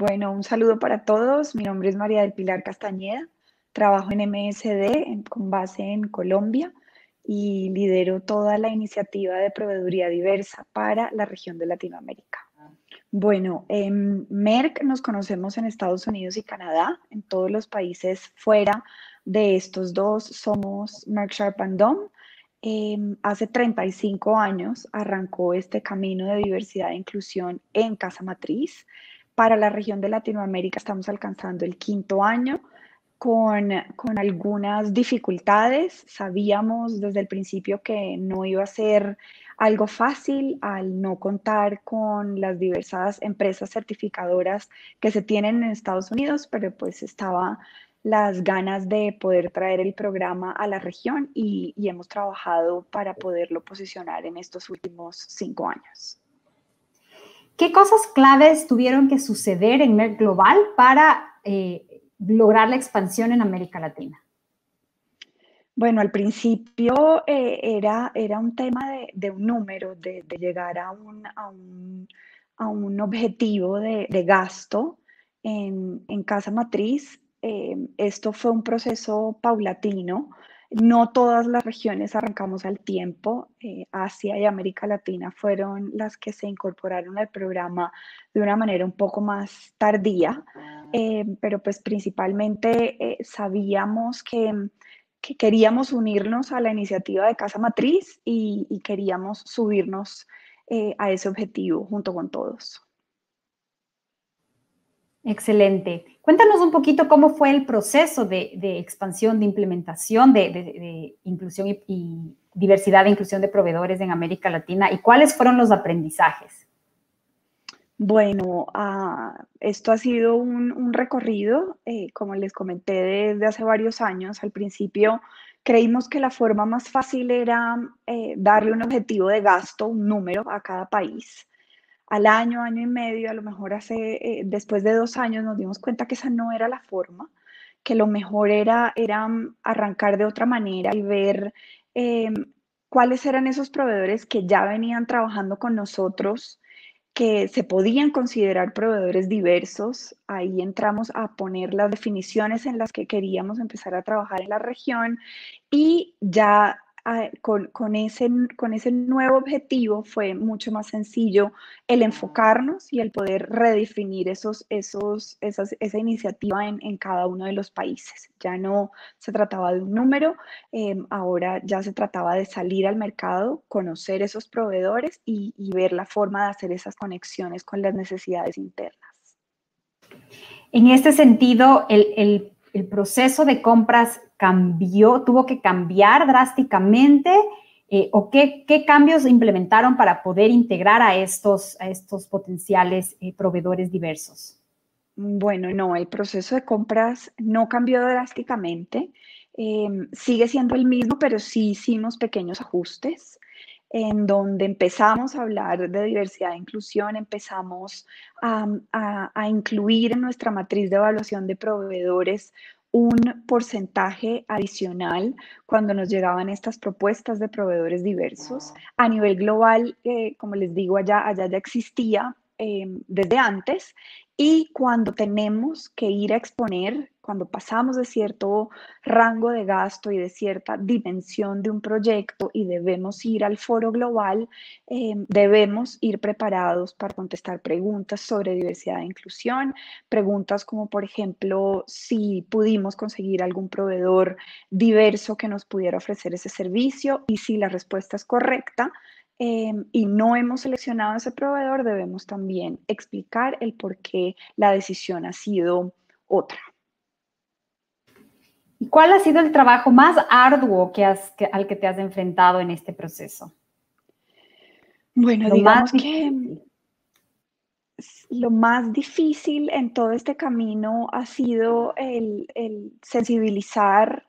Bueno, un saludo para todos. Mi nombre es María del Pilar Castañeda. Trabajo en MSD con base en Colombia y lidero toda la iniciativa de proveeduría diversa para la región de Latinoamérica. Bueno, en em, Merck nos conocemos en Estados Unidos y Canadá, en todos los países fuera de estos dos somos Merck Sharp and Dom. Em, hace 35 años arrancó este camino de diversidad e inclusión en Casa Matriz. Para la región de Latinoamérica estamos alcanzando el quinto año con, con algunas dificultades. Sabíamos desde el principio que no iba a ser algo fácil al no contar con las diversas empresas certificadoras que se tienen en Estados Unidos, pero pues estaba las ganas de poder traer el programa a la región y, y hemos trabajado para poderlo posicionar en estos últimos cinco años. ¿Qué cosas claves tuvieron que suceder en Merck Global para eh, lograr la expansión en América Latina? Bueno, al principio eh, era, era un tema de, un número, de, llegar a un, a un, objetivo de, gasto en, casa matriz. Eh, esto fue un proceso paulatino no todas las regiones arrancamos al tiempo. Eh, Asia y América Latina fueron las que se incorporaron al programa de una manera un poco más tardía, eh, pero pues principalmente eh, sabíamos que, queríamos unirnos a la iniciativa de Casa Matriz y queríamos subirnos a ese objetivo junto con todos. Excelente. Cuéntanos un poquito cómo fue el proceso de, expansión, de implementación de, inclusión y, diversidad de inclusión de proveedores en América Latina y cuáles fueron los aprendizajes. Bueno, ah, esto ha sido un, recorrido, eh, como les comenté desde hace varios años. Al principio creímos que la forma más fácil era eh, darle un objetivo de gasto, un número a cada país al año, año y medio, a lo mejor hace, eh, después de dos años nos dimos cuenta que esa no era la forma, que lo mejor era, era mm, arrancar de otra manera y ver em, cuáles eran esos proveedores que ya venían trabajando con nosotros, que se podían considerar proveedores diversos. Ahí entramos a poner las definiciones en las que queríamos empezar a trabajar en la región y ya con, ese, con ese nuevo objetivo fue mucho más sencillo el enfocarnos y el poder redefinir esos, esos, esa iniciativa en, cada uno de los países. Ya no se trataba de un número, eh, ahora ya se trataba de salir al mercado, conocer esos proveedores y, ver la forma de hacer esas conexiones con las necesidades internas. En este sentido, el, el proceso de compras cambió, tuvo que cambiar drásticamente eh, o qué, cambios implementaron para poder integrar a estos, estos potenciales eh, proveedores diversos? Bueno, no, el proceso de compras no cambió drásticamente. Em, sigue siendo el mismo, pero sí hicimos pequeños ajustes en donde empezamos a hablar de diversidad e inclusión, empezamos a incluir en nuestra matriz de evaluación de proveedores un porcentaje adicional cuando nos llegaban estas propuestas de proveedores diversos. A nivel global, eh, como les digo, allá, allá ya existía em, desde antes y cuando tenemos que ir a exponer, cuando pasamos de cierto rango de gasto y de cierta dimensión de un proyecto y debemos ir al foro global, em, debemos ir preparados para contestar preguntas sobre diversidad e inclusión, preguntas como por ejemplo si pudimos conseguir algún proveedor diverso que nos pudiera ofrecer ese servicio y si la respuesta es correcta, Em, y no hemos seleccionado a ese proveedor, debemos también explicar el por qué la decisión ha sido otra. ¿Y cuál ha sido el trabajo más arduo al que te has enfrentado en este proceso? Bueno, digamos que lo más difícil en todo este camino ha sido el sensibilizar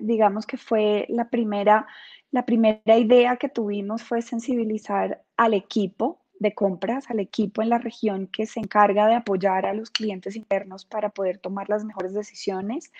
digamos que fue la primera, la primera idea que tuvimos fue sensibilizar al equipo de compras, al equipo en la región que se encarga de apoyar a los clientes internos para poder tomar las mejores decisiones.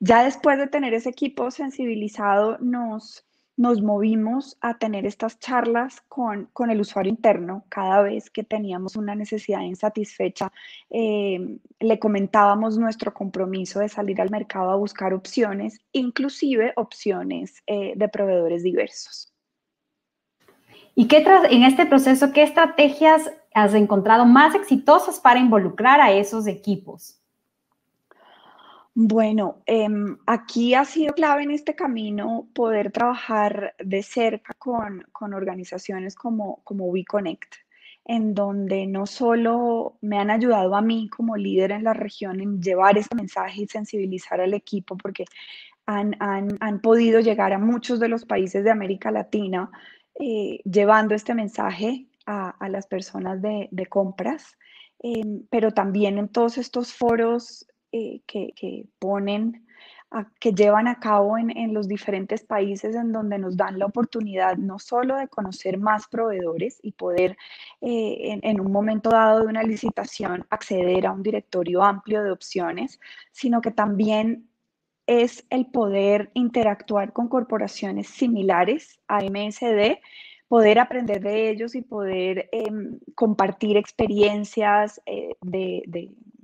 Ya después de tener ese equipo sensibilizado, nos nos movimos a tener estas charlas con, el usuario interno. Cada vez que teníamos una necesidad insatisfecha, em, le comentábamos nuestro compromiso de salir al mercado a buscar opciones, inclusive opciones eh, de proveedores diversos. ¿Y en este proceso, qué estrategias has encontrado más exitosas para involucrar a esos equipos? Bueno, em, aquí ha sido clave en este camino poder trabajar de cerca con, organizaciones como, como WeConnect, en donde no solo me han ayudado a mí como líder en la región en llevar este mensaje y sensibilizar al equipo, porque han, podido llegar a muchos de los países de América Latina eh, llevando este mensaje a, las personas de, compras, em, pero también en todos estos foros eh, que, ponen, que llevan a cabo en, los diferentes países en donde nos dan la oportunidad no solo de conocer más proveedores y poder eh, en, un momento dado de una licitación acceder a un directorio amplio de opciones, sino que también es el poder interactuar con corporaciones similares a MSD, poder aprender de ellos y poder em, compartir experiencias eh, de,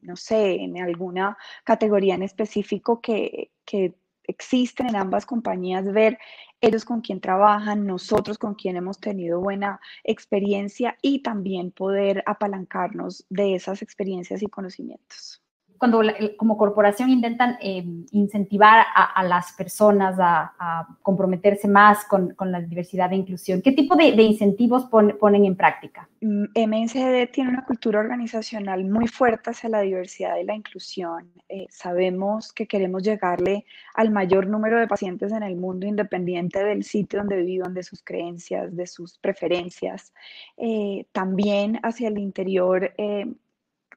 no sé, en alguna categoría en específico que, que existen en ambas compañías, ver ellos con quién trabajan, nosotros con quién hemos tenido buena experiencia y también poder apalancarnos de esas experiencias y conocimientos cuando como corporación intentan eh, incentivar a, las personas a, comprometerse más con, con, la diversidad e inclusión, ¿qué tipo de, incentivos ponen en práctica? MNCD mm, tiene una cultura organizacional muy fuerte hacia la diversidad y la inclusión. Eh, sabemos que queremos llegarle al mayor número de pacientes en el mundo, independiente del sitio donde vivan, de sus creencias, de sus preferencias. Eh, también hacia el interior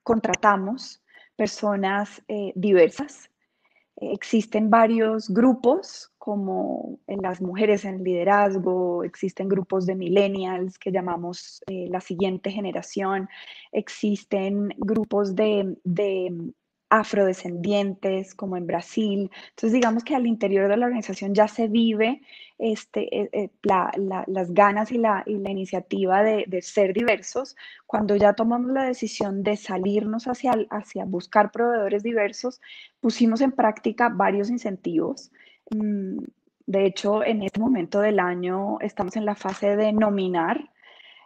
contratamos personas eh, diversas. Eh, existen varios grupos, como en las mujeres en liderazgo, existen grupos de millennials que llamamos eh, la siguiente generación, existen grupos de, de afrodescendientes, como en Brasil. Entonces, digamos que al interior de la organización ya se vive este, eh, eh, las ganas y la, iniciativa de, ser diversos, cuando ya tomamos la decisión de salirnos hacia, hacia buscar proveedores diversos, pusimos en práctica varios incentivos. Mm, de hecho, en este momento del año estamos en la fase de nominar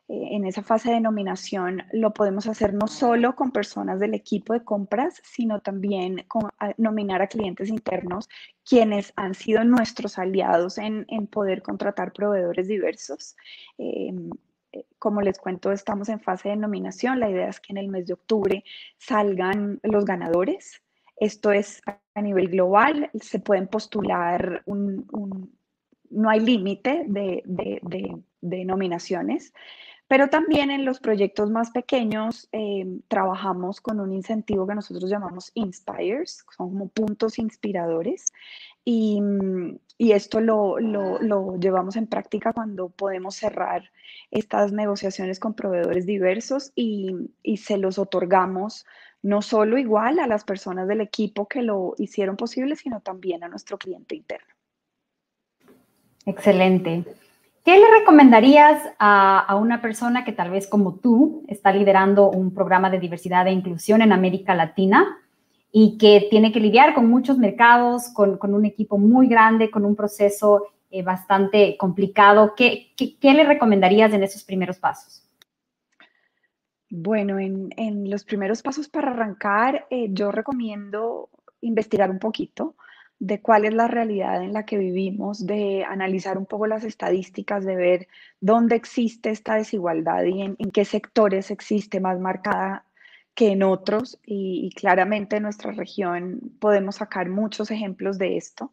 eh, en esa fase de nominación lo podemos hacer no solo con personas del equipo de compras, sino también con, nominar a clientes internos, quienes han sido nuestros aliados en, poder contratar proveedores diversos. Em, eh, como les cuento, estamos en fase de nominación. La idea es que en el mes de octubre salgan los ganadores. Esto es a nivel global. Se pueden postular no hay límite de, de, de de nominaciones. Pero también en los proyectos más pequeños em, trabajamos con un incentivo que nosotros llamamos Inspires, son como puntos inspiradores. Y, esto lo, llevamos en práctica cuando podemos cerrar estas negociaciones con proveedores diversos y, y se los otorgamos no solo igual a las personas del equipo que lo hicieron posible, sino también a nuestro cliente interno. Excelente. ¿Qué le recomendarías a, una persona que tal vez como tú está liderando un programa de diversidad e inclusión en América Latina y que tiene que lidiar con muchos mercados, con, un equipo muy grande, con un proceso eh, bastante complicado? ¿Qué, le recomendarías en esos primeros pasos? Bueno, en, los primeros pasos para arrancar, eh, yo recomiendo investigar un poquito, de cuál es la realidad en la que vivimos, de analizar un poco las estadísticas, de ver dónde existe esta desigualdad y en, qué sectores existe más marcada que en otros. Y, claramente en nuestra región podemos sacar muchos ejemplos de esto.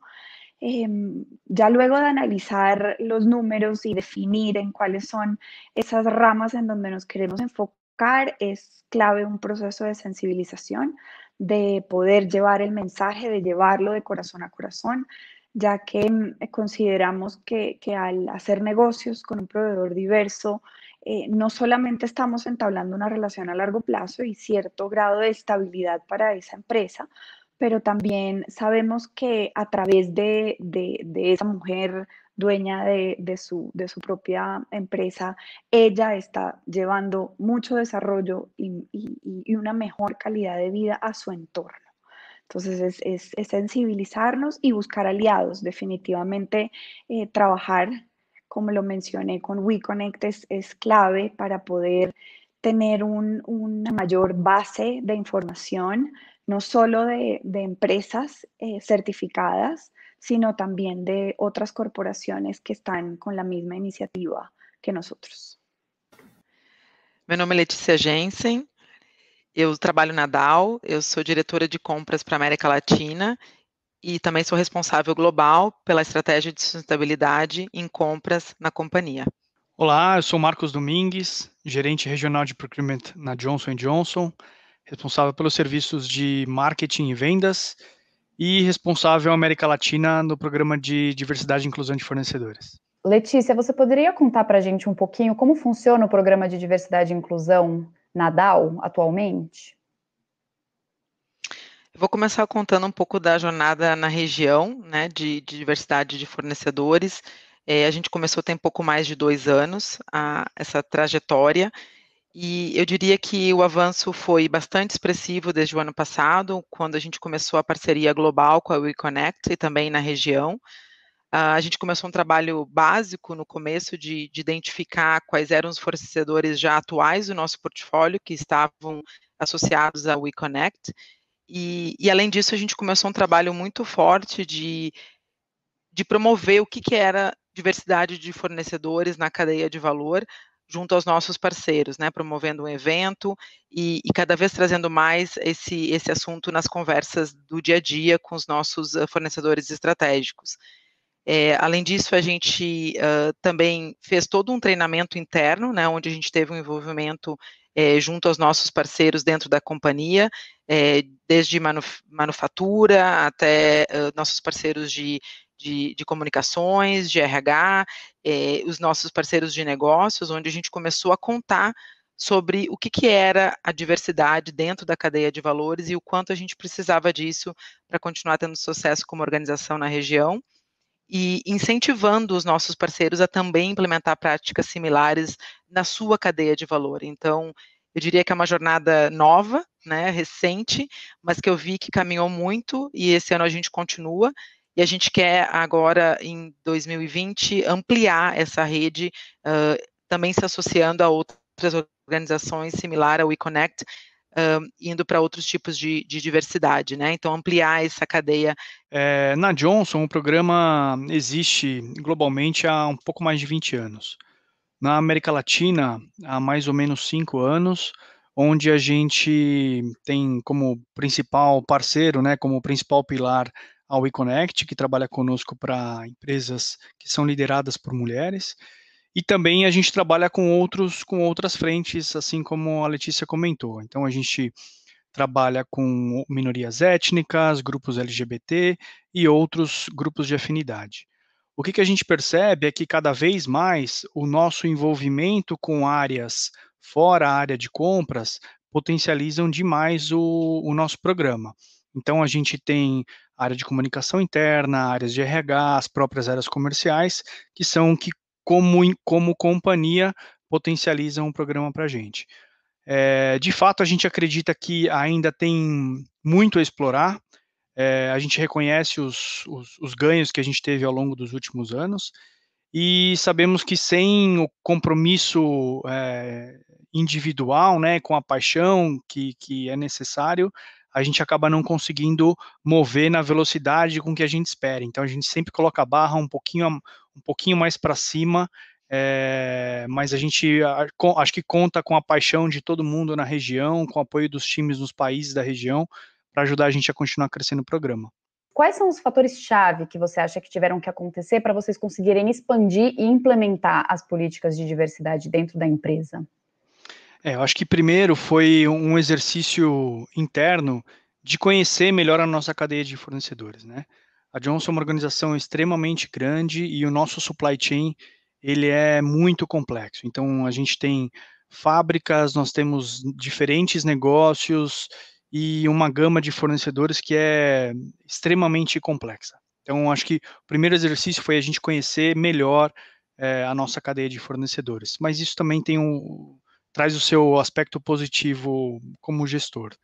Em, ya luego de analizar los números y definir en cuáles son esas ramas en donde nos queremos enfocar, es clave un proceso de sensibilización de poder llevar el mensaje, de llevarlo de corazón a corazón, ya que mm, eh, consideramos que, al hacer negocios con un proveedor diverso, eh, no solamente estamos entablando una relación a largo plazo y cierto grado de estabilidad para esa empresa, pero también sabemos que a través de, de esa mujer dueña de, su, propia empresa, ella está llevando mucho desarrollo y, una mejor calidad de vida a su entorno. Entonces es, sensibilizarnos y buscar aliados, definitivamente eh, trabajar, como lo mencioné con WeConnect, es, clave para poder tener una mayor base de información, no solo de, empresas eh, certificadas, sino también de otras corporaciones que están con la misma iniciativa que nosotros. Meu nome é Letícia Jensen, eu trabalho na DAO, eu sou diretora de compras para América Latina e também sou responsável global pela estratégia de sustentabilidade em compras na companhia. Olá, eu sou Marcos Domingues, gerente regional de procurement na Johnson Johnson, responsável pelos serviços de marketing e vendas e responsável América Latina no programa de diversidade e inclusão de fornecedores. Letícia, você poderia contar para a gente um pouquinho como funciona o programa de diversidade e inclusão na DAO atualmente? Eu vou começar contando um pouco da jornada na região, né, de, de diversidade de fornecedores. É, a gente começou tem pouco mais de dois anos a, essa trajetória e eu diria que o avanço foi bastante expressivo desde o ano passado, quando a gente começou a parceria global com a WeConnect e também na região. Uh, a gente começou um trabalho básico no começo de, de, identificar quais eram os fornecedores já atuais do nosso portfólio que estavam associados à WeConnect. E, e além disso, a gente começou um trabalho muito forte de, de promover o que, que era diversidade de fornecedores na cadeia de valor junto aos nossos parceiros, né, promovendo um evento e, e, cada vez trazendo mais esse, esse assunto nas conversas do dia a dia com os nossos ah, fornecedores estratégicos. É, além disso, a gente uh, também fez todo um treinamento interno, né, onde a gente teve um envolvimento é, junto aos nossos parceiros dentro da companhia, é, desde manuf manufatura até uh, nossos parceiros de de, de comunicações, de RH, eh, os nossos parceiros de negócios, onde a gente começou a contar sobre o que, que era a diversidade dentro da cadeia de valores e o quanto a gente precisava disso para continuar tendo sucesso como organização na região e incentivando os nossos parceiros a também implementar práticas similares na sua cadeia de valor. Então, eu diria que é uma jornada nova, né, recente, mas que eu vi que caminhou muito e esse ano a gente continua e a gente quer agora, em 2020, ampliar essa rede, uh, também se associando a outras organizações similar ao WeConnect, uh, indo para outros tipos de, de, diversidade, né? Então, ampliar essa cadeia. É, na Johnson, o programa existe globalmente há um pouco mais de 20 anos. Na América Latina, há mais ou menos cinco anos, onde a gente tem como principal parceiro, né, como principal pilar a WeConnect, que trabalha conosco para empresas que são lideradas por mulheres. E também a gente trabalha com outros com outras frentes, assim como a Letícia comentou. Então a gente trabalha com minorias étnicas, grupos LGBT e outros grupos de afinidade. O que, que a gente percebe é que cada vez mais o nosso envolvimento com áreas fora a área de compras potencializam demais o, o nosso programa. Então a gente tem área de comunicação interna, áreas de RH, as próprias áreas comerciais, que são que, como, como companhia, potencializam o programa para a gente. É, de fato, a gente acredita que ainda tem muito a explorar. É, a gente reconhece os, os, os ganhos que a gente teve ao longo dos últimos anos e sabemos que sem o compromisso é, individual, né, com a paixão que, que é necessário, a gente acaba não conseguindo mover na velocidade com que a gente espera. Então a gente sempre coloca a barra um pouquinho, um pouquinho mais para cima, é, mas a gente acho que conta com a paixão de todo mundo na região, com o apoio dos times nos países da região, para ajudar a gente a continuar crescendo o programa. Quais são os fatores-chave que você acha que tiveram que acontecer para vocês conseguirem expandir e implementar as políticas de diversidade dentro da empresa? É, eu acho que primeiro foi um exercício interno de conhecer melhor a nossa cadeia de fornecedores, né? A Johnson é uma organização extremamente grande e o nosso supply chain ele é muito complexo. Então a gente tem fábricas, nós temos diferentes negócios e uma gama de fornecedores que é extremamente complexa. Então acho que o primeiro exercício foi a gente conhecer melhor é, a nossa cadeia de fornecedores. Mas isso também tem um traz o seu aspecto positivo como gestor.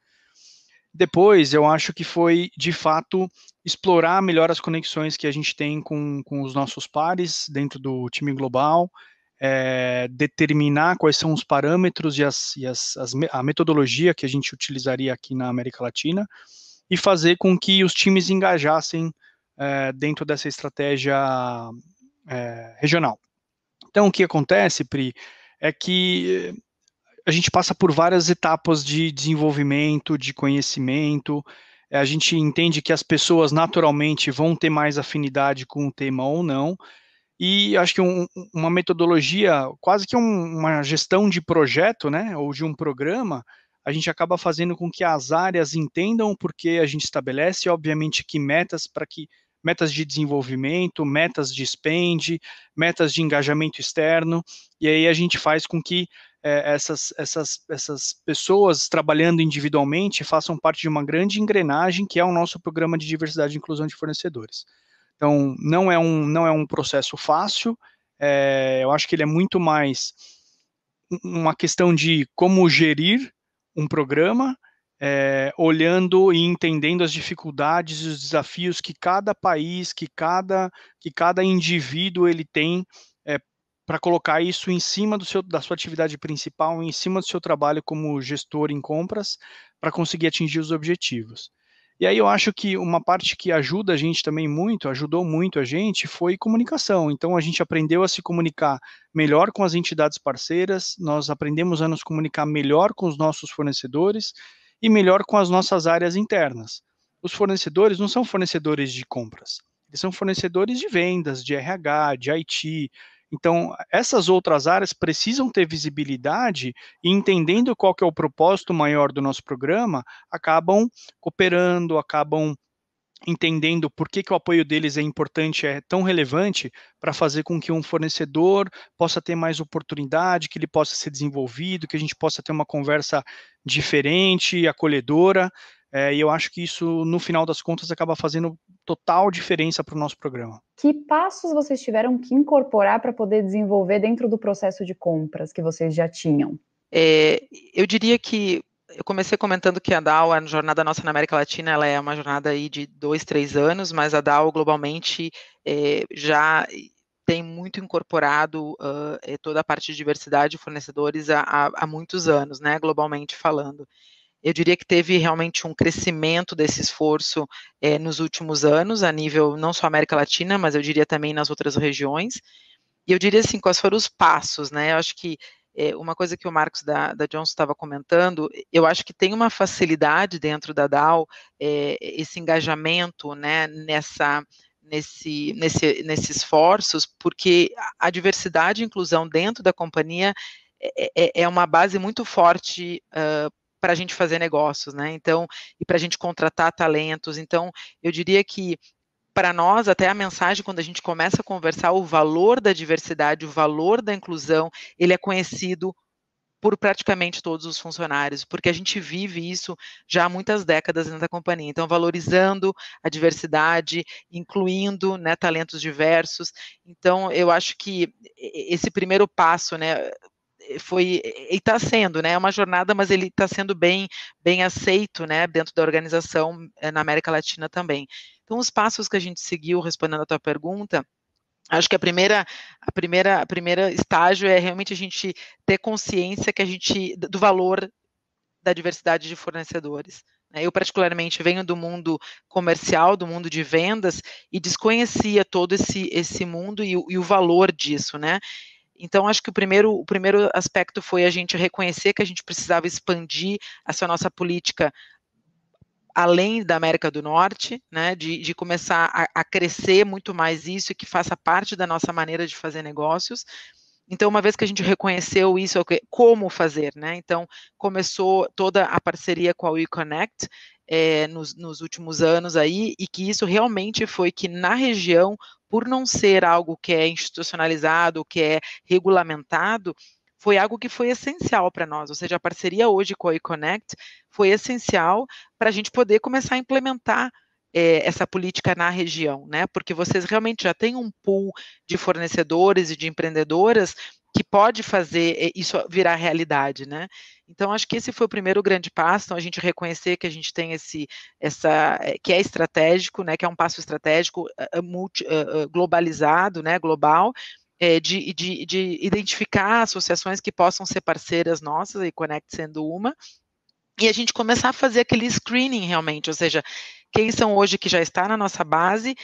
Depois, eu acho que foi, de fato, explorar melhor as conexões que a gente tem com, com os nossos pares dentro do time global, é, determinar quais são os parâmetros e, as, e as, as, a metodologia que a gente utilizaria aqui na América Latina e fazer com que os times engajassem é, dentro dessa estratégia é, regional. Então, o que acontece, Pri, é que a gente passa por várias etapas de desenvolvimento, de conhecimento. É, a gente entende que as pessoas naturalmente vão ter mais afinidade com o tema ou não. E acho que um, uma metodologia, quase que um, uma gestão de projeto, né, ou de um programa, a gente acaba fazendo com que as áreas entendam o porquê a gente estabelece, obviamente, que metas para que metas de desenvolvimento, metas de spend, metas de engajamento externo, e aí a gente faz com que é, essas, essas, essas pessoas trabalhando individualmente façam parte de uma grande engrenagem que é o nosso programa de diversidade e inclusão de fornecedores. Então, não é um, não é um processo fácil, é, eu acho que ele é muito mais uma questão de como gerir um programa, é, olhando e entendendo as dificuldades e os desafios que cada país, que cada, que cada indivíduo ele tem para colocar isso em cima do seu, da sua atividade principal, em cima do seu trabalho como gestor em compras, para conseguir atingir os objetivos. E aí eu acho que uma parte que ajuda a gente também muito, ajudou muito a gente, foi comunicação. Então a gente aprendeu a se comunicar melhor com as entidades parceiras, nós aprendemos a nos comunicar melhor com os nossos fornecedores e melhor com as nossas áreas internas. Os fornecedores não são fornecedores de compras, eles são fornecedores de vendas, de RH, de IT, então, essas outras áreas precisam ter visibilidade e entendendo qual que é o propósito maior do nosso programa, acabam cooperando, acabam entendendo por que, que o apoio deles é importante, é tão relevante para fazer com que um fornecedor possa ter mais oportunidade, que ele possa ser desenvolvido, que a gente possa ter uma conversa diferente, acolhedora. É, e eu acho que isso, no final das contas, acaba fazendo total diferença para o nosso programa. Que passos vocês tiveram que incorporar para poder desenvolver dentro do processo de compras que vocês já tinham? É, eu diria que eu comecei comentando que a DAO, a jornada nossa na América Latina, ela é uma jornada aí de dois, três anos, mas a DAO globalmente é, já tem muito incorporado uh, toda a parte de diversidade de fornecedores há, há, há muitos anos, né, globalmente falando. Eu diria que teve realmente um crescimento desse esforço é, nos últimos anos, a nível não só América Latina, mas eu diria também nas outras regiões. E eu diria assim, quais foram os passos, né? Eu acho que é, uma coisa que o Marcos da, da Johnson estava comentando, eu acho que tem uma facilidade dentro da DAO, é, esse engajamento, né, nessa, nesse, nesse, nesses esforços, porque a diversidade e inclusão dentro da companhia é, é, é uma base muito forte uh, para a gente fazer negócios, né? Então, e para a gente contratar talentos. Então, eu diria que para nós, até a mensagem, quando a gente começa a conversar, o valor da diversidade, o valor da inclusão, ele é conhecido por praticamente todos os funcionários, porque a gente vive isso já há muitas décadas dentro da companhia. Então, valorizando a diversidade, incluindo né, talentos diversos. Então, eu acho que esse primeiro passo, né, foi e está sendo, né? É uma jornada, mas ele está sendo bem bem aceito, né? Dentro da organização eh, na América Latina também. Então, os passos que a gente seguiu respondendo a tua pergunta, Acho que a primeira, a primeira, a primeira estágio é realmente a gente ter consciência que a gente do valor da diversidade de fornecedores. Né. Eu particularmente venho do mundo comercial, do mundo de vendas e desconhecia todo esse esse mundo e, e o valor disso, né? Então, acho que o primeiro, o primeiro aspecto foi a gente reconhecer que a gente precisava expandir essa nossa política além da América do Norte, né, de, de começar a, a crescer muito mais isso e que faça parte da nossa maneira de fazer negócios. Então, uma vez que a gente reconheceu isso, é como fazer, né? Então, começou toda a parceria com a WeConnect é, nos, nos últimos anos aí, e que isso realmente foi que na região por não ser algo que é institucionalizado, que é regulamentado, foi algo que foi essencial para nós, ou seja, a parceria hoje com a eConnect foi essencial para a gente poder começar a implementar é, essa política na região, né? Porque vocês realmente já têm um pool de fornecedores e de empreendedoras que pode fazer eh, isso virar realidade, né? Então, acho que esse foi o primeiro grande passo, então, a gente reconhecer que a gente tem esse, essa, eh, que é estratégico, né, que é um passo estratégico eh, multi, globalizado, né, global, de, de, de identificar associações que possam ser parceiras nossas, e Connect sendo uma, e a gente começar a fazer aquele screening realmente, ou seja, quem são hoje que já está na nossa base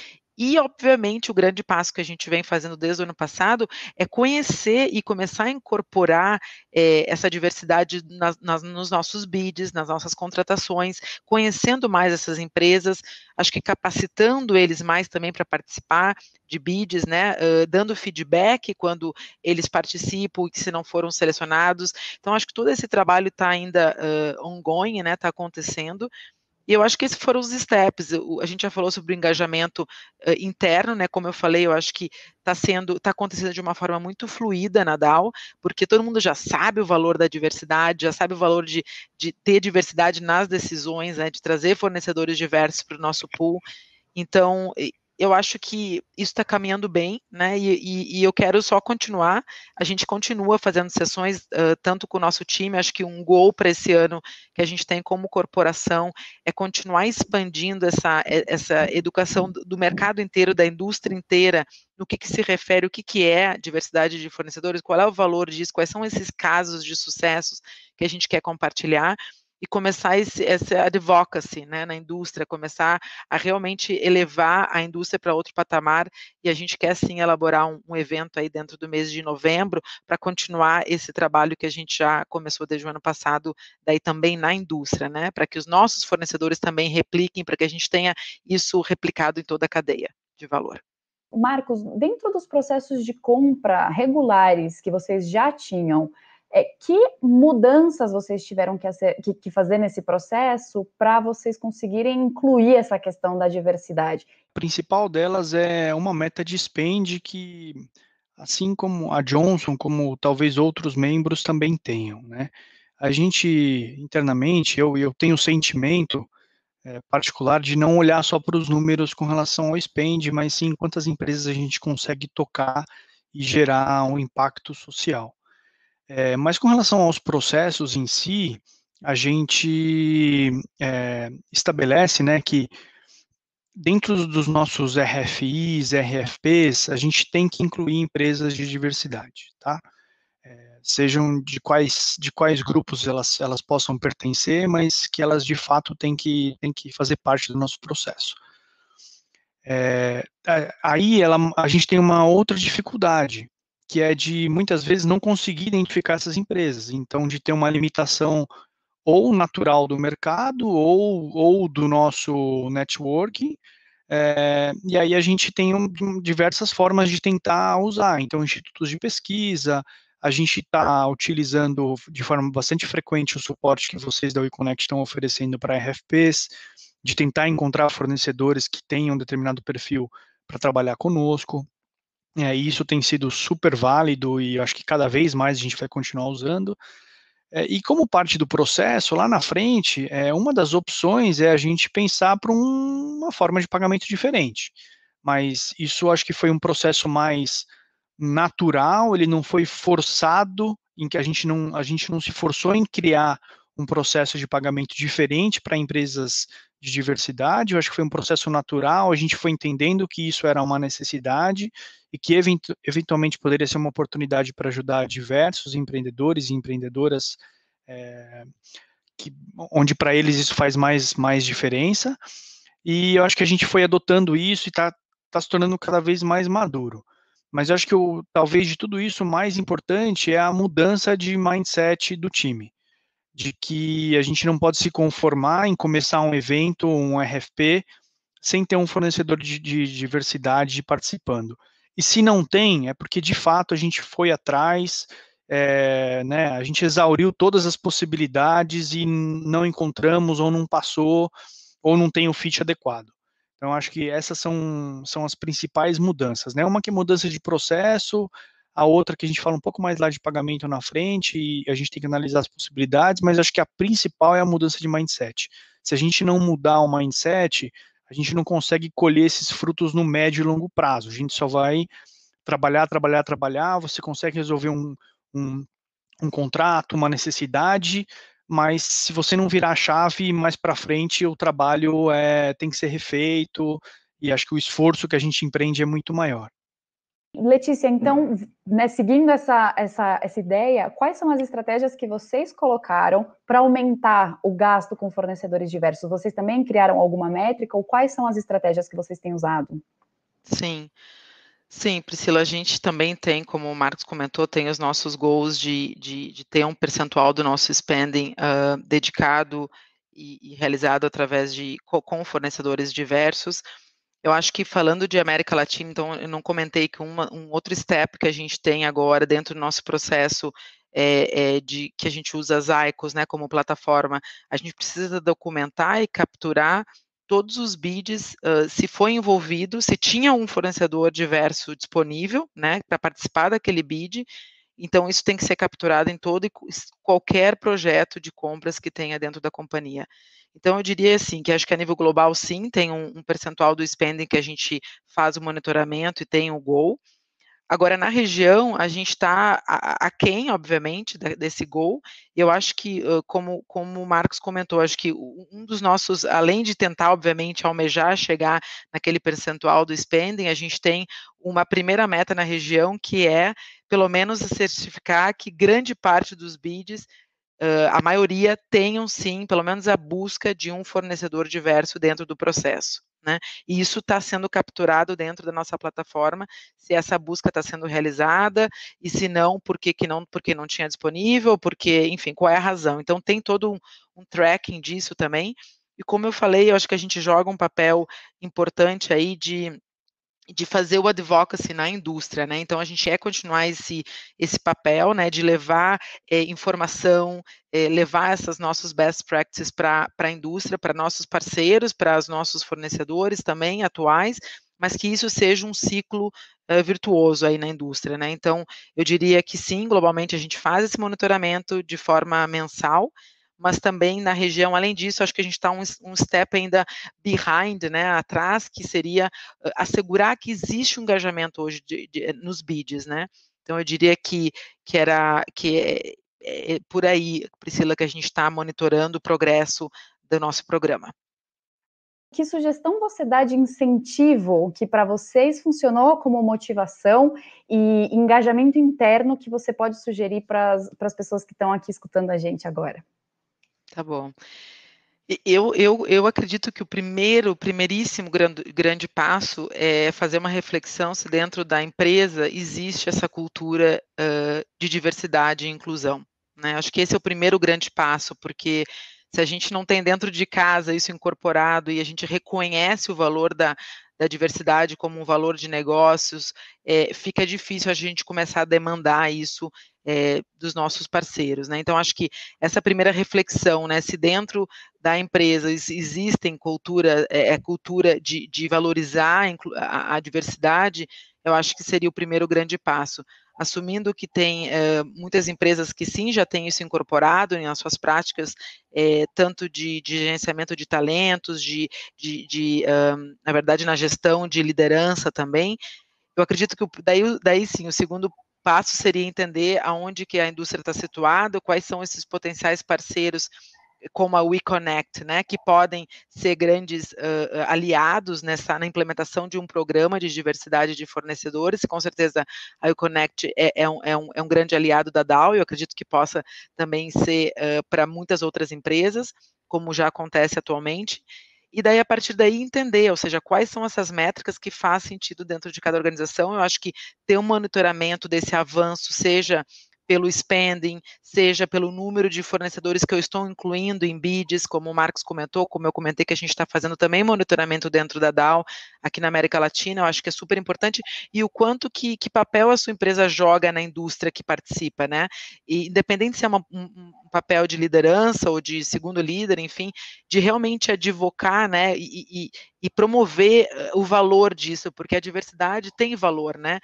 e, obviamente, o grande passo que a gente vem fazendo desde o ano passado é conhecer e começar a incorporar é, essa diversidade nas, nas, nos nossos bids, nas nossas contratações, conhecendo mais essas empresas, acho que capacitando eles mais também para participar de bids, né, uh, dando feedback quando eles participam e se não foram selecionados. Então, acho que todo esse trabalho está ainda uh, ongoing, né, está acontecendo. E eu acho que esses foram os steps. A gente já falou sobre o engajamento uh, interno, né? Como eu falei, eu acho que está sendo, está acontecendo de uma forma muito fluida na DAO, porque todo mundo já sabe o valor da diversidade, já sabe o valor de, de ter diversidade nas decisões, né? De trazer fornecedores diversos para o nosso pool. Então, eu acho que isso está caminhando bem, né? E, e, e, eu quero só continuar. A gente continua fazendo sessões, uh, tanto com o nosso time. Acho que um gol para esse ano que a gente tem como corporação é continuar expandindo essa, essa educação do mercado inteiro, da indústria inteira, no que, que se refere, o que, que é diversidade de fornecedores, qual é o valor disso, quais são esses casos de sucessos que a gente quer compartilhar e começar esse, essa advocacy né, na indústria, começar a realmente elevar a indústria para outro patamar, e a gente quer sim elaborar um, um evento aí dentro do mês de novembro para continuar esse trabalho que a gente já começou desde o ano passado, daí também na indústria, né, para que os nossos fornecedores também repliquem, para que a gente tenha isso replicado em toda a cadeia de valor. Marcos, dentro dos processos de compra regulares que vocês já tinham, é, que mudanças vocês tiveram que, hacer, que, que fazer nesse processo para vocês conseguirem incluir essa questão da diversidade? A principal delas é uma meta de spend que, assim como a Johnson, como talvez outros membros também tenham, né? A gente, internamente, eu, eu tenho o sentimento é, particular de não olhar só para os números com relação ao spend, mas sim quantas empresas a gente consegue tocar e gerar um impacto social. É, mas com relação aos processos em si, a gente é, estabelece né, que dentro dos nossos RFIs, RFPs, a gente tem que incluir empresas de diversidade, tá? Eh, sejam de quais, de quais grupos elas, elas possam pertencer, mas que elas de fato têm que, têm que fazer parte do nosso processo. É, aí ela, a gente tem uma outra dificuldade, que é de muitas vezes não conseguir identificar essas empresas, então de ter uma limitação ou natural do mercado ou, ou do nosso network, é, eh, e aí a gente tem um, diversas formas de tentar usar, então institutos de pesquisa, a gente está utilizando de forma bastante frequente o suporte que vocês da WeConnect estão oferecendo para RFPs, de tentar encontrar fornecedores que tenham determinado perfil para trabalhar conosco. É, isso tem sido super válido e acho que cada vez mais a gente vai continuar usando. É, e como parte do processo, lá na frente, é, uma das opções é a gente pensar para um, uma forma de pagamento diferente. Mas isso acho que foi um processo mais natural, ele não foi forçado, em que a gente não, a gente não se forçou em criar um processo de pagamento diferente para empresas de diversidade. Eu acho que foi um processo natural, a gente foi entendendo que isso era uma necessidade e que eventualmente poderia ser uma oportunidade para ajudar diversos empreendedores e empreendedoras. É, que, onde para eles isso faz mais, mais diferença. E eu acho que a gente foi adotando isso e está tá se tornando cada vez mais maduro. Mas eu acho que o, talvez de tudo isso o mais importante é a mudança de mindset do time de que a gente não pode se conformar em começar um evento, um RFP, sem ter um fornecedor de, de diversidade participando. E se não tem, é porque de fato a gente foi atrás, é, né, a gente exauriu todas as possibilidades e não encontramos, ou não passou, ou não tem o fit adequado. Então, acho que essas são, são as principais mudanças. Né? Uma que é mudança de processo, a outra que a gente fala um pouco mais lá de pagamento na frente e a gente tem que analisar as possibilidades, mas acho que a principal é a mudança de mindset. Se a gente não mudar o mindset, a gente não consegue colher esses frutos no médio e longo prazo. A gente só vai trabalhar, trabalhar, trabalhar, você consegue resolver um, um, um contrato, uma necessidade, mas se você não virar a chave mais para frente, o trabalho é, tem que ser refeito e acho que o esforço que a gente empreende é muito maior. Letícia, então, uhum. né, seguindo essa, essa, essa ideia, quais são as estratégias que vocês colocaram para aumentar o gasto com fornecedores diversos? Vocês também criaram alguma métrica ou quais são as estratégias que vocês têm usado? Sim. Sim, Priscila, a gente também tem, como o Marcos comentou, tem os nossos goals de, de, de ter um percentual do nosso spending uh, dedicado e, e, realizado através de com fornecedores diversos. Eu acho que falando de América Latina, então eu não comentei que uma, um outro step que a gente tem agora dentro do nosso processo é, é de que a gente usa as ICOs né, como plataforma, a gente precisa documentar e capturar todos os bids, uh, se foi envolvido, se tinha um fornecedor diverso disponível né, para participar daquele bid, então, isso tem que ser capturado em todo e qualquer projeto de compras que tenha dentro da companhia. Então, eu diria assim, que acho que a nível global, sim, tem um, um percentual do spending que a gente faz o monitoramento e tem o goal, Agora, na região, a gente está aquém, obviamente, desse gol. eu acho que, como, como o Marcos comentou, acho que um dos nossos, além de tentar, obviamente, almejar chegar naquele percentual do spending, a gente tem uma primeira meta na região que é, pelo menos, certificar que grande parte dos bids Uh, a maioria tenham sim, pelo menos a busca de um fornecedor diverso dentro do processo. Né? E isso está sendo capturado dentro da nossa plataforma, se essa busca está sendo realizada, e se não, por que, que não, porque não tinha disponível, porque, enfim, qual é a razão. Então tem todo um, um tracking disso também. E como eu falei, eu acho que a gente joga um papel importante aí de de fazer o advocacy na indústria, né? Então a gente é continuar esse esse papel, né, de levar é, informação, é, levar essas nossas best practices para a indústria, para nossos parceiros, para os nossos fornecedores também atuais, mas que isso seja um ciclo eh, virtuoso aí na indústria, né? Então eu diria que sim, globalmente a gente faz esse monitoramento de forma mensal mas também na região, além disso, acho que a gente está um, um step ainda behind, né, atrás, que seria ah, assegurar que existe um engajamento hoje de, de, nos bids, né, então eu diria que, que era, que é, é, é por aí, Priscila, que a gente está monitorando o progresso do nosso programa. Que sugestão você dá de incentivo que para vocês funcionou como motivação e engajamento interno que você pode sugerir para as pessoas que estão aqui escutando a gente agora? Tá bom. Eu, eu, eu acredito que o primeiro, primeiríssimo grande, grande passo é fazer uma reflexão se dentro da empresa existe essa cultura uh, de diversidade e inclusão. Né? Acho que esse é o primeiro grande passo, porque se a gente não tem dentro de casa isso incorporado e a gente reconhece o valor da, da diversidade como um valor de negócios, é, fica difícil a gente começar a demandar isso é, dos nossos parceiros. Né? Então, acho que essa primeira reflexão, né, se dentro da empresa existem cultura, eh, é, cultura de, de valorizar a, a, diversidade, eu acho que seria o primeiro grande passo. Assumindo que tem é, muitas empresas que sim já têm isso incorporado nas suas práticas, é, tanto de, de, gerenciamento de talentos, de, de, de um, na verdade, na gestão de liderança também. Eu acredito que daí, daí sim, o segundo passo seria entender aonde que a indústria está situada, quais são esses potenciais parceiros eh, como a WeConnect, né, que podem ser grandes uh, aliados nessa na implementação de um programa de diversidade de fornecedores. Com certeza, a WeConnect é, é, um, é, um, é um grande aliado da DAO, e eu acredito que possa também ser uh, para muitas outras empresas, como já acontece atualmente e daí a partir daí entender, ou seja, quais são essas métricas que faz sentido dentro de cada organização. Eu acho que ter um monitoramento desse avanço, seja pelo spending, seja pelo número de fornecedores que eu estou incluindo em bids, como o Marcos comentou, como eu comentei que a gente está fazendo também monitoramento dentro da DAO aqui na América Latina, eu acho que é super importante, e o quanto que, que papel a sua empresa joga na indústria que participa, né? E independente se é uma, um, um, papel de liderança ou de segundo líder, enfim, de realmente advocar, né, e, e, e promover eh, o valor disso, porque a diversidade tem valor, né?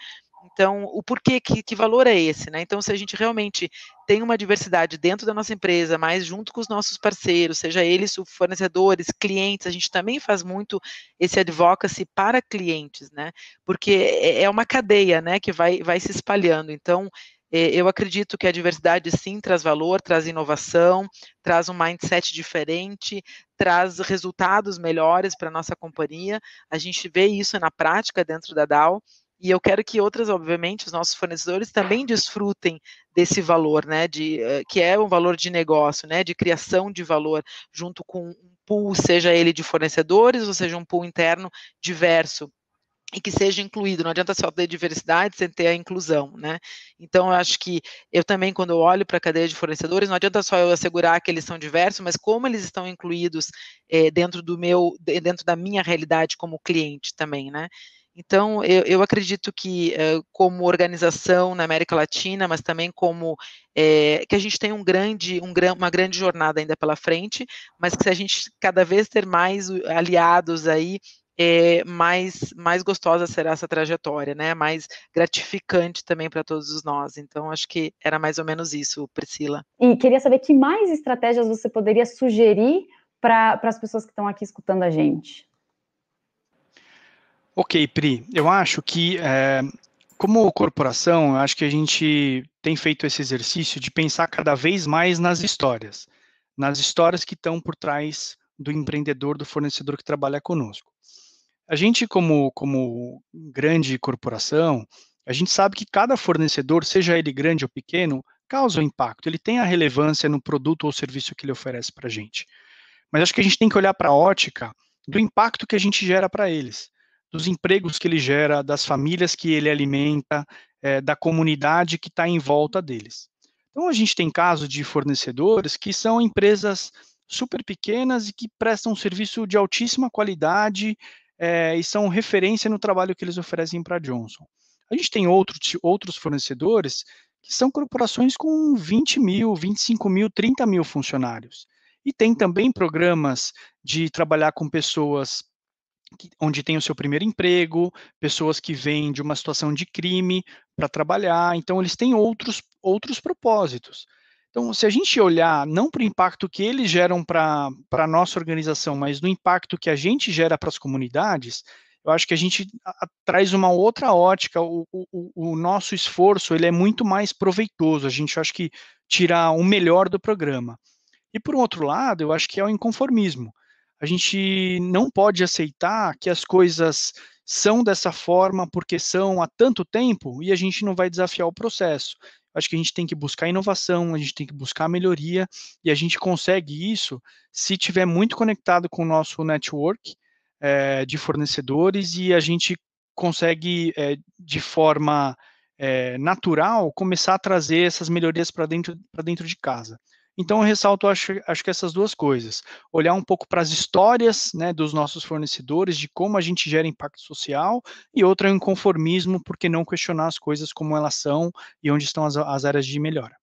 Então, o porquê, que, que valor é esse, né? Então, se a gente realmente tem uma diversidade dentro da nossa empresa, mas junto com os nossos parceiros, seja eles fornecedores, clientes, a gente também faz muito esse advocacy para clientes, né? Porque é, é uma cadeia, né, que vai, vai se espalhando. Então, é, eu acredito que a diversidade sim traz valor, traz inovação, traz um mindset diferente, traz resultados melhores para a nossa companhia. A gente vê isso na prática dentro da DAO e eu quero que outras, obviamente, os nossos fornecedores também desfrutem desse valor, né, de, eh, que é um valor de negócio, né, de criação de valor, junto com um pool, seja ele de fornecedores, ou seja, um pool interno diverso e que seja incluído. Não adianta só ter diversidade sem ter a inclusão, né? Então, eu acho que eu também, quando eu olho para a cadeia de fornecedores, não adianta só eu assegurar que eles são diversos, mas como eles estão incluídos eh, dentro do meu, dentro da minha realidade como cliente também, né? Então, eu, eu acredito que, eh, como organização na América Latina, mas também como eh, que a gente tem um grande, um, uma grande jornada ainda pela frente, mas que se a gente cada vez ter mais eh, aliados aí, mais, mais gostosa será essa trajetória, né? Mais gratificante também para todos nós. Então, acho que era mais ou menos isso, Priscila. E queria saber que mais estratégias você poderia sugerir para as pessoas que estão aqui escutando a gente. Ok, Pri, eu acho que é, como corporação, eu acho que a gente tem feito esse exercício de pensar cada vez mais nas histórias, nas histórias que estão por trás do empreendedor, do fornecedor que trabalha conosco. A gente, como, como grande corporação, a gente sabe que cada fornecedor, seja ele grande ou pequeno, causa um impacto, ele tem a relevância no produto ou serviço que ele oferece para a gente. Mas acho que a gente tem que olhar para a ótica do impacto que a gente gera para eles dos empregos que ele gera, das famílias que ele alimenta, é, da comunidade que está em volta deles. Então, a gente tem casos de fornecedores que são empresas super pequenas e que prestam um serviço de altíssima qualidade é, e são referência no trabalho que eles oferecem para Johnson. A gente tem outro, outros fornecedores que são corporações com 20 mil, 25 mil, 30 mil funcionários. E tem também programas de trabalhar com pessoas onde tem o seu primeiro emprego, pessoas que vêm de uma situação de crime para trabalhar, então eles têm outros, outros propósitos. Então, se a gente olhar não para o impacto que eles geram para a nossa organização, mas no impacto que a gente gera para as comunidades, eu acho que a gente a, traz uma outra ótica, o, o, o nosso esforço ele é muito mais proveitoso, a gente acho que tirar o melhor do programa. E por um outro lado, eu acho que é o inconformismo. A gente não pode aceitar que as coisas são dessa forma porque são há tanto tempo e a gente não vai desafiar o processo. Acho que a gente tem que buscar inovação, a gente tem que buscar melhoria e a gente consegue isso se tiver muito conectado com o nosso network é, de fornecedores e a gente consegue é, de forma é, natural começar a trazer essas melhorias para dentro para dentro de casa. Então, eu ressalto, acho, acho que essas duas coisas. Olhar um pouco para as histórias né, dos nossos fornecedores, de como a gente gera impacto social, e outra é o inconformismo, porque não questionar as coisas como elas são e onde estão as, as áreas de melhora.